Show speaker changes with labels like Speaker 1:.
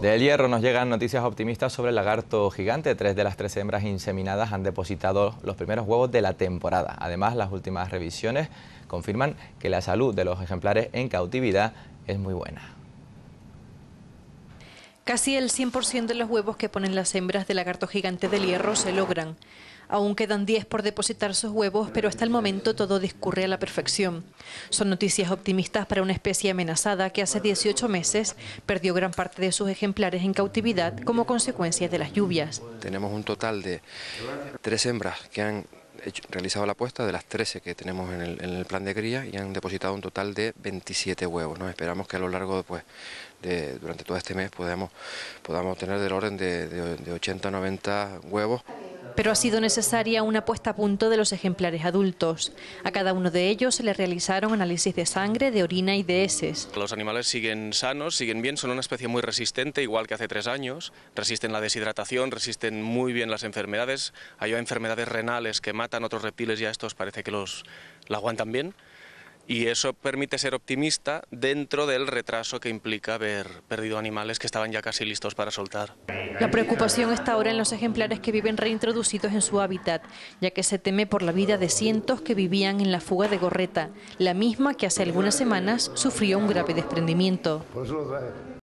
Speaker 1: Del hierro nos llegan noticias optimistas sobre el lagarto gigante. Tres de las tres hembras inseminadas han depositado los primeros huevos de la temporada. Además, las últimas revisiones confirman que la salud de los ejemplares en cautividad es muy buena.
Speaker 2: Casi el 100% de los huevos que ponen las hembras del lagarto gigante del hierro se logran. Aún quedan 10 por depositar sus huevos, pero hasta el momento todo discurre a la perfección. Son noticias optimistas para una especie amenazada que hace 18 meses perdió gran parte de sus ejemplares en cautividad como consecuencia de las lluvias.
Speaker 3: Tenemos un total de tres hembras que han hecho, realizado la apuesta de las 13 que tenemos en el, plan de cría y han depositado un total de 27 huevos. Esperamos que a lo largo de, pues, de, durante todo este mes podamos, podamos tener del orden de, de, de 80 90 huevos
Speaker 2: pero ha sido necesaria una puesta a punto de los ejemplares adultos. A cada uno de ellos se le realizaron análisis de sangre, de orina y de heces.
Speaker 4: Los animales siguen sanos, siguen bien, son una especie muy resistente, igual que hace tres años. Resisten la deshidratación, resisten muy bien las enfermedades. Hay enfermedades renales que matan a otros reptiles y a estos parece que los la aguantan bien y eso permite ser optimista dentro del retraso que implica haber perdido animales que estaban ya casi listos para soltar.
Speaker 3: La
Speaker 2: preocupación está ahora en los ejemplares que viven reintroducidos en su hábitat, ya que se teme por la vida de cientos que vivían en la fuga de Gorreta, la misma que hace algunas semanas sufrió un grave desprendimiento.